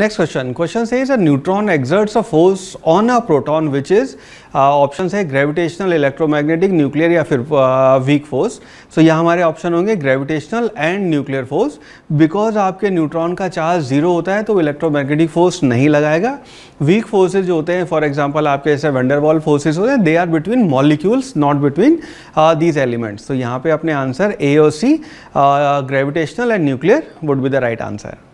next question question से is a neutron exerts a force on a proton which is option है gravitational electromagnetic nuclear या फिर weak force so यह हमारे option होंगे gravitational and nuclear force because आपके neutron का charge zero होता है तो इलेक्ट्रोमैग्नेटिक फोर्स नहीं लगाएगा वीक फोर्सेज जो होते हैं फॉर एग्जाम्पल आपके जैसे वेंडरवॉल फोर्सेज होते हैं they are between molecules not between these elements तो यहाँ पे अपने answer A or C gravitational and nuclear would be the right answer